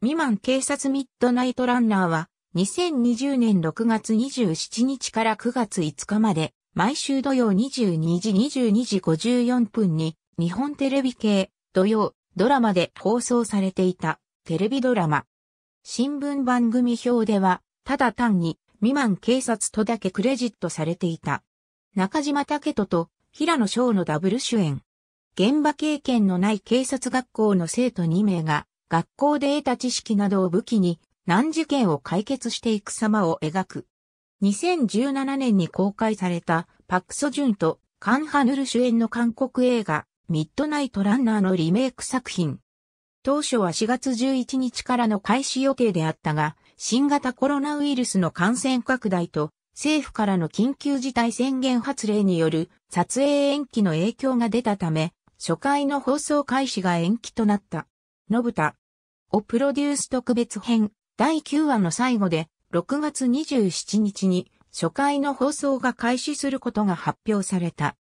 未満警察ミッドナイトランナーは、2020年6月27日から9月5日まで、毎週土曜22時22時54分に、日本テレビ系、土曜、ドラマで放送されていた、テレビドラマ。新聞番組表では、ただ単に、未満警察とだけクレジットされていた。中島武人と平野翔のダブル主演。現場経験のない警察学校の生徒2名が学校で得た知識などを武器に難事件を解決していく様を描く。2017年に公開されたパクソジュンとカンハヌル主演の韓国映画ミッドナイトランナーのリメイク作品。当初は4月11日からの開始予定であったが、新型コロナウイルスの感染拡大と政府からの緊急事態宣言発令による撮影延期の影響が出たため、初回の放送開始が延期となった。のぶた、をプロデュース特別編第9話の最後で6月27日に初回の放送が開始することが発表された。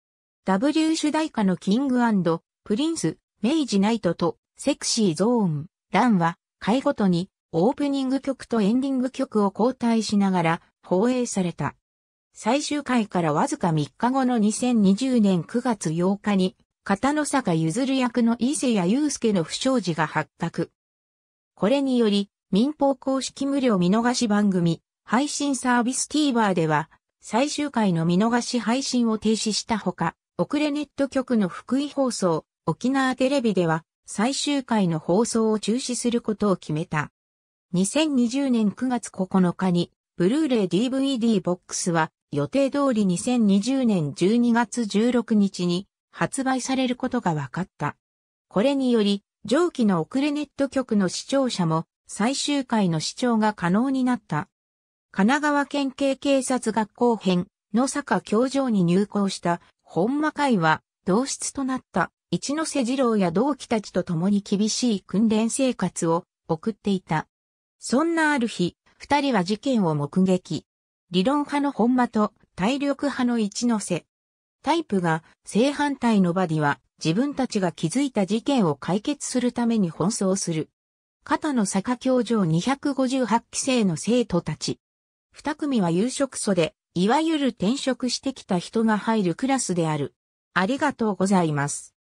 W 主題歌のキングプリンス、明治ナイトとセクシーゾーン、ランは回ごとにオープニング曲とエンディング曲を交代しながら放映された。最終回からわずか3日後の2020年9月8日に、片野坂譲役の伊勢谷祐介の不祥事が発覚。これにより、民放公式無料見逃し番組、配信サービス TVer では、最終回の見逃し配信を停止したほか、遅れネット局の福井放送、沖縄テレビでは、最終回の放送を中止することを決めた。2020年9月9日に、ブルーレイ DVD ボックスは、予定通り2020年12月16日に発売されることが分かった。これにより、上記の遅れネット局の視聴者も最終回の視聴が可能になった。神奈川県警警察学校編、野坂教場に入校した本間会は同室となった一ノ瀬二郎や同期たちと共に厳しい訓練生活を送っていた。そんなある日、二人は事件を目撃。理論派の本間と体力派の一ノ瀬。タイプが正反対のバディは自分たちが気づいた事件を解決するために奔走する。片野坂教場258期生の生徒たち。二組は夕食素で、いわゆる転職してきた人が入るクラスである。ありがとうございます。